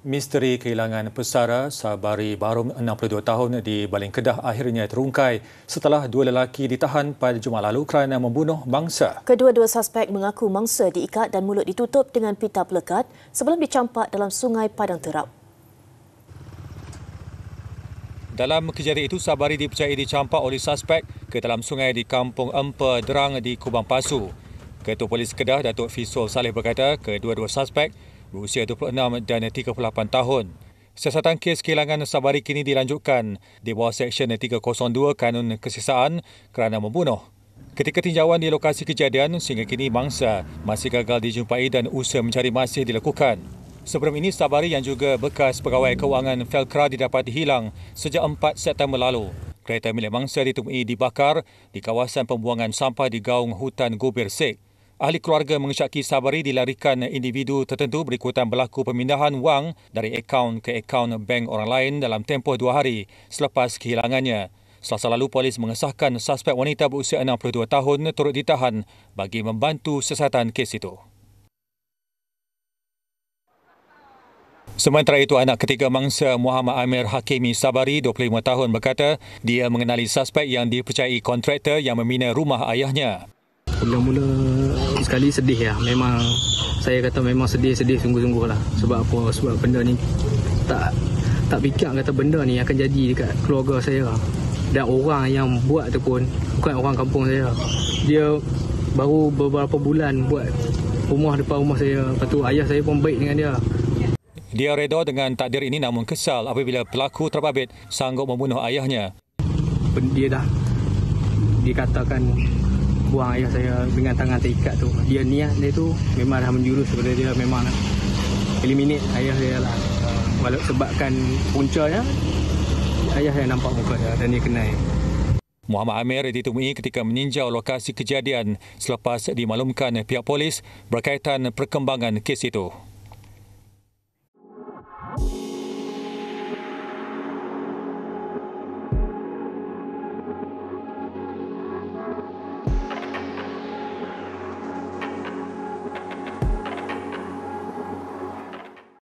Misteri kehilangan pesara Sabari Barum 62 tahun di Baling Kedah akhirnya terungkai setelah dua lelaki ditahan pada Jumaat lalu kerana membunuh mangsa. Kedua-dua suspek mengaku mangsa diikat dan mulut ditutup dengan pita pelekat sebelum dicampak dalam sungai Padang Terap. Dalam kejadian itu, Sabari dipercayai dicampak oleh suspek ke dalam sungai di Kampung Empa Derang di Kubang Pasu. Ketua Polis Kedah, Datuk Fisul Saleh berkata, kedua-dua suspek berusia 26 dan 38 tahun. Siasatan kes kehilangan sabari kini dilanjutkan di bawah Seksyen 302 Kanun Kesisaan kerana membunuh. Ketika tinjauan di lokasi kejadian, sehingga kini mangsa masih gagal dijumpai dan usaha mencari masih dilakukan. Sebelum ini, Sabari yang juga bekas pegawai kewangan Felkra didapat hilang sejak 4 September lalu. Kereta milik mangsa ditemui dibakar di kawasan pembuangan sampah di Gaung Hutan Gubir Sik. Ahli keluarga mengesyaki Sabari dilarikan individu tertentu berikutan berlaku pemindahan wang dari akaun ke akaun bank orang lain dalam tempoh dua hari selepas kehilangannya. Selasa lalu, polis mengesahkan suspek wanita berusia 62 tahun turut ditahan bagi membantu sesatan kes itu. Sementara itu, anak ketiga mangsa Muhammad Amir Hakimi Sabari, 25 tahun, berkata dia mengenali suspek yang dipercayai kontraktor yang membina rumah ayahnya. Mula-mula sekali sedih lah. Memang saya kata memang sedih-sedih sungguh-sungguh lah. Sebab apa? Sebab benda ni tak tak fikir kata benda ni akan jadi dekat keluarga saya. Dan orang yang buat tu pun bukan orang kampung saya. Dia baru beberapa bulan buat rumah depan rumah saya. Lepas tu ayah saya pun baik dengan dia. Dia reda dengan takdir ini namun kesal apabila pelaku terbabit sanggup membunuh ayahnya. Dia dah dikatakan buang ayah saya dengan tangan terikat tu. Dia niat dia tu memang dah menjurus sebenarnya dia memang nak eliminate ayah dia lah. Walau sebabkan puncanya ayah saya nampak muka dia dan dia kenal. Muhammad Amir ditemui ketika meninjau lokasi kejadian selepas dimaklumkan pihak polis berkaitan perkembangan kes itu.